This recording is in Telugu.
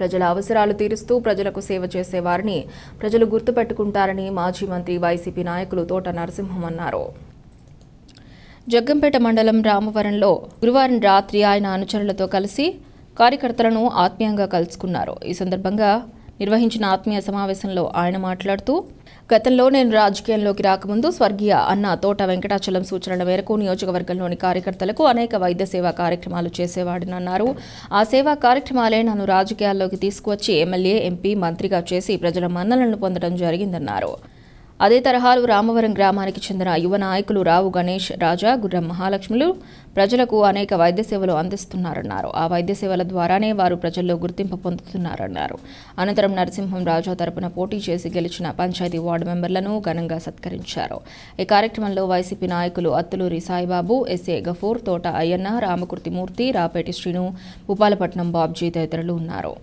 ప్రజల అవసరాలు తీరుస్తూ ప్రజలకు సేవ చేసే వారిని ప్రజలు గుర్తుపెట్టుకుంటారని మాజీ మంత్రి వైసీపీ నాయకులు తోట నరసింహం అన్నారు జగ్గంపేట మండలం రామవరంలో గురువారం రాత్రి ఆయన అనుచరులతో కలిసి కార్యకర్తలను ఆత్మీయంగా కలుసుకున్నారు ఈ సందర్భంగా నిర్వహించిన ఆత్మీయ సమావేశంలో ఆయన మాట్లాడుతూ గతంలో నేను రాజకీయంలోకి రాకముందు స్వర్గీయ అన్న తోట వెంకటాచలం సూచనల మేరకు నియోజకవర్గంలోని కార్యకర్తలకు అనేక వైద్య సేవా కార్యక్రమాలు చేసేవాడనన్నారు ఆ సేవా కార్యక్రమాలే నన్ను రాజకీయాల్లోకి తీసుకువచ్చి ఎమ్మెల్యే ఎంపీ మంత్రిగా చేసి ప్రజల మన్నలను పొందడం జరిగిందన్నారు అదే తరహాలు రామవరం గ్రామానికి చెందిన యువ నాయకులు రావు గణేష్ రాజా గుర్రం మహాలక్ష్ములు ప్రజలకు అనేక వైద్య సేవలు అందిస్తున్నారన్నారు ఆ వైద్య సేవల ద్వారానే వారు ప్రజల్లో గుర్తింపు పొందుతున్నారన్నారు అనంతరం నరసింహం రాజా తరపున పోటీ చేసి గెలిచిన పంచాయతీ వార్డు మెంబర్లను ఘనంగా సత్కరించారు ఈ కార్యక్రమంలో వైసీపీ నాయకులు అత్తులూరి సాయిబాబు ఎస్ఏ గఫూర్ తోట అయ్యన్న రామకృతిమూర్తి రాపేటి శ్రీను భూపాలపట్నం బాబ్జీ తదితరులు ఉన్నారు